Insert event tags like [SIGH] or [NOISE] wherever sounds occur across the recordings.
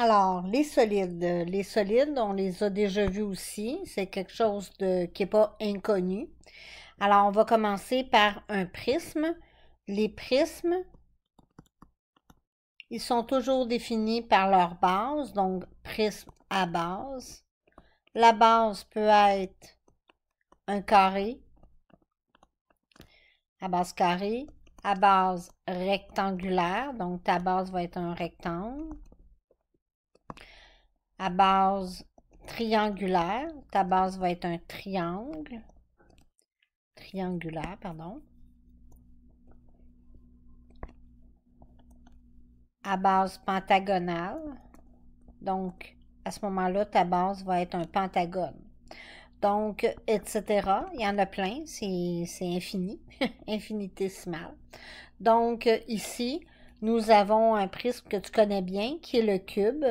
Alors, les solides. Les solides, on les a déjà vus aussi. C'est quelque chose qui n'est pas inconnu. Alors, on va commencer par un prisme. Les prismes, ils sont toujours définis par leur base, donc prisme à base. La base peut être un carré, à base carré, à base rectangulaire, donc ta base va être un rectangle à base triangulaire. Ta base va être un triangle. Triangulaire, pardon. À base pentagonale. Donc, à ce moment-là, ta base va être un pentagone. Donc, etc. Il y en a plein, c'est infini, [LAUGHS] infinitésimal. Donc, ici, nous avons un prisme que tu connais bien, qui est le cube,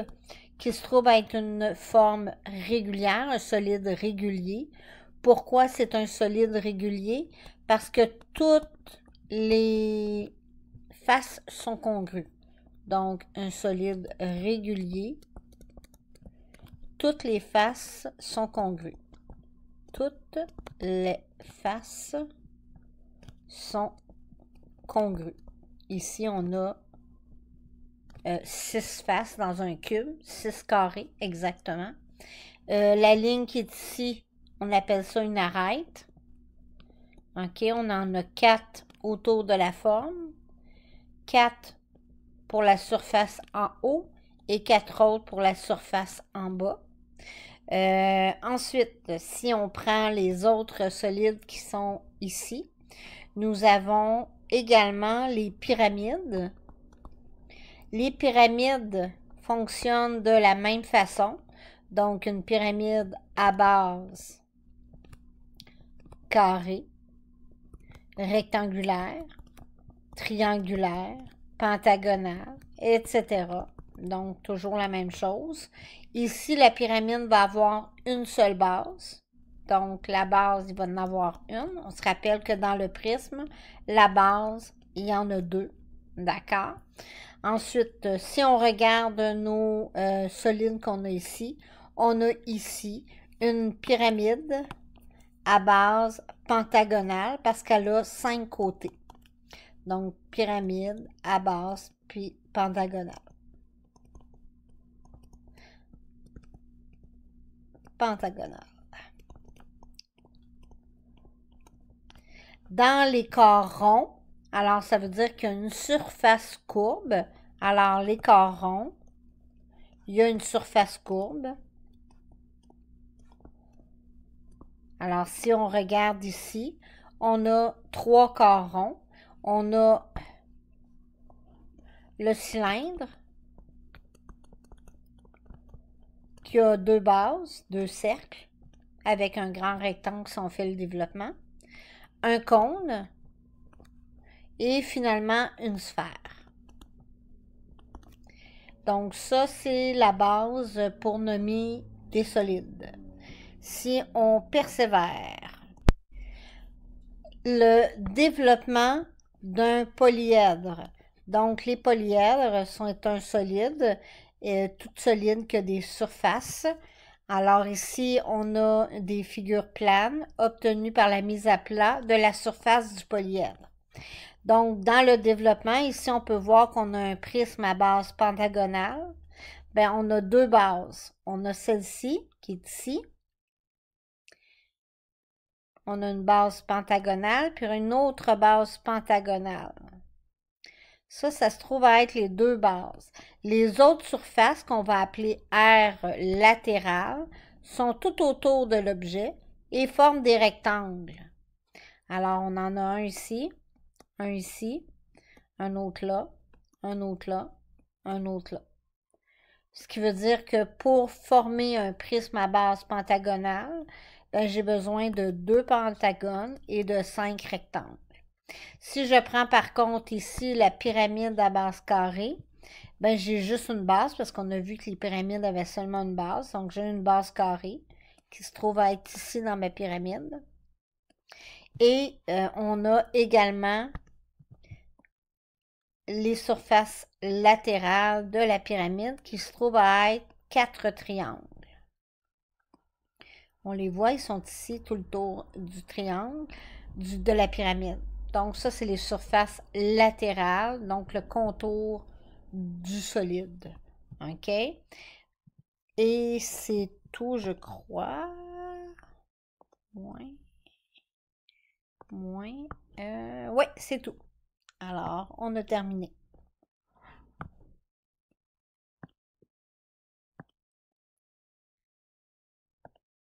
qui se trouve être une forme régulière, un solide régulier. Pourquoi c'est un solide régulier? Parce que toutes les faces sont congrues. Donc, un solide régulier, toutes les faces sont congrues. Toutes les faces sont congrues. Ici, on a 6 euh, six faces dans un cube, six carrés exactement. Euh, la ligne qui est ici, on appelle ça une arête. OK, on en a quatre autour de la forme, quatre pour la surface en haut et quatre autres pour la surface en bas. Euh, ensuite, si on prend les autres solides qui sont ici, nous avons également les pyramides les pyramides fonctionnent de la même façon. Donc, une pyramide à base carrée, rectangulaire, triangulaire, pentagonale, etc. Donc, toujours la même chose. Ici, la pyramide va avoir une seule base. Donc, la base, il va en avoir une. On se rappelle que dans le prisme, la base, il y en a deux. D'accord. Ensuite, euh, si on regarde nos euh, solides qu'on a ici, on a ici une pyramide à base pentagonale parce qu'elle a cinq côtés. Donc, pyramide à base puis pentagonale. Pentagonale. Dans les corps ronds, alors, ça veut dire qu'il y a une surface courbe. Alors, corps ronds, il y a une surface courbe. Alors, si on regarde ici, on a trois corps ronds. On a le cylindre qui a deux bases, deux cercles, avec un grand rectangle si on fait le développement. Un cône et finalement une sphère. Donc ça, c'est la base pour nommer des solides. Si on persévère, le développement d'un polyèdre. Donc les polyèdres sont un solide, et tout solide que des surfaces. Alors ici, on a des figures planes obtenues par la mise à plat de la surface du polyèdre. Donc, dans le développement, ici, on peut voir qu'on a un prisme à base pentagonale. Bien, on a deux bases. On a celle-ci, qui est ici. On a une base pentagonale, puis une autre base pentagonale. Ça, ça se trouve à être les deux bases. Les autres surfaces, qu'on va appeler aires latérales, sont tout autour de l'objet et forment des rectangles. Alors, on en a un ici, un ici, un autre là, un autre là, un autre là. Ce qui veut dire que pour former un prisme à base pentagonale, ben, j'ai besoin de deux pentagones et de cinq rectangles. Si je prends par contre ici la pyramide à base carrée, ben, j'ai juste une base parce qu'on a vu que les pyramides avaient seulement une base. Donc, j'ai une base carrée qui se trouve à être ici dans ma pyramide. Et euh, on a également les surfaces latérales de la pyramide qui se trouvent à être quatre triangles. On les voit, ils sont ici tout le tour du triangle du, de la pyramide. Donc ça, c'est les surfaces latérales, donc le contour du solide. OK? Et c'est tout, je crois. Moins. Moins. Euh, c'est tout. Alors, on a terminé.